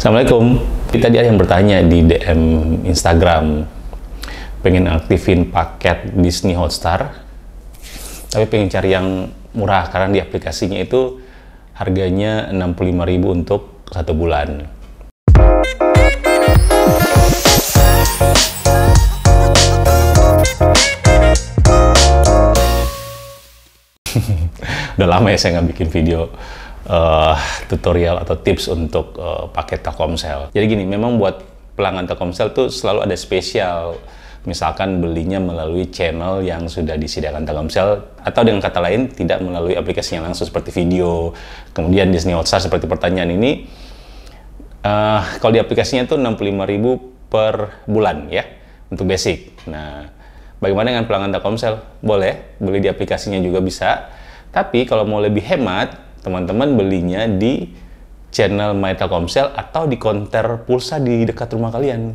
Assalamualaikum. Kita dia yang bertanya di DM Instagram, pengen aktifin paket Disney Hotstar, tapi pengen cari yang murah karena di aplikasinya itu harganya 65.000 untuk satu bulan. Udah lama ya saya nggak bikin video uh, tutorial atau tips untuk uh, pakai Telkomsel. Jadi gini, memang buat pelanggan Telkomsel tuh selalu ada spesial misalkan belinya melalui channel yang sudah disediakan Telkomsel atau dengan kata lain tidak melalui aplikasinya langsung seperti video kemudian Disney Hotstar seperti pertanyaan ini uh, kalau di aplikasinya tuh 65.000 per bulan ya untuk basic nah bagaimana dengan pelanggan Telkomsel boleh beli di aplikasinya juga bisa tapi kalau mau lebih hemat teman-teman belinya di channel My Telkomsel atau di konter pulsa di dekat rumah kalian.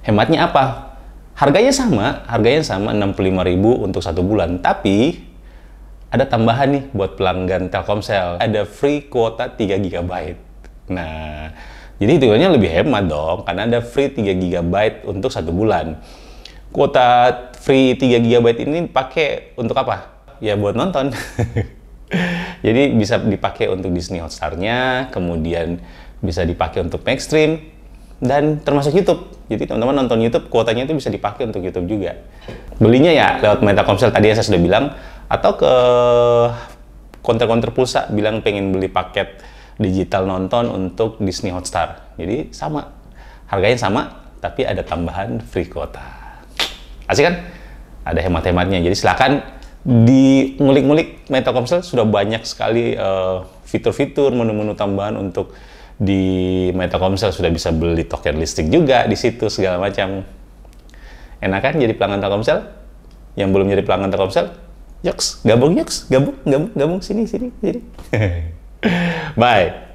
Hematnya apa? Harganya sama, harganya sama 65.000 untuk satu bulan, tapi ada tambahan nih buat pelanggan Telkomsel. Ada free kuota 3 GB. Nah, jadi hitungannya lebih hemat dong, karena ada free 3 GB untuk satu bulan. Kuota free 3 GB ini pakai untuk apa? Ya buat nonton. Jadi bisa dipakai untuk Disney Hotstar-nya, kemudian bisa dipakai untuk Maxstream dan termasuk YouTube. Jadi teman-teman nonton YouTube, kuotanya itu bisa dipakai untuk YouTube juga. Belinya ya lewat Metacomsel tadi yang saya sudah bilang, atau ke konter-konter pulsa bilang pengen beli paket digital nonton untuk Disney Hotstar. Jadi sama, harganya sama, tapi ada tambahan free kuota. Asik kan? Ada hemat-hematnya. Jadi silakan di ngulik-ngulik Metakomsel sudah banyak sekali fitur eh, fitur-fitur, menu-menu tambahan untuk di Metakomsel sudah bisa beli token listrik juga di situ segala macam. Enak kan jadi pelanggan Telkomsel? Yang belum jadi pelanggan Telkomsel, yoks, gabung yoks, gabung, gabung, gabung sini sini sini. Bye.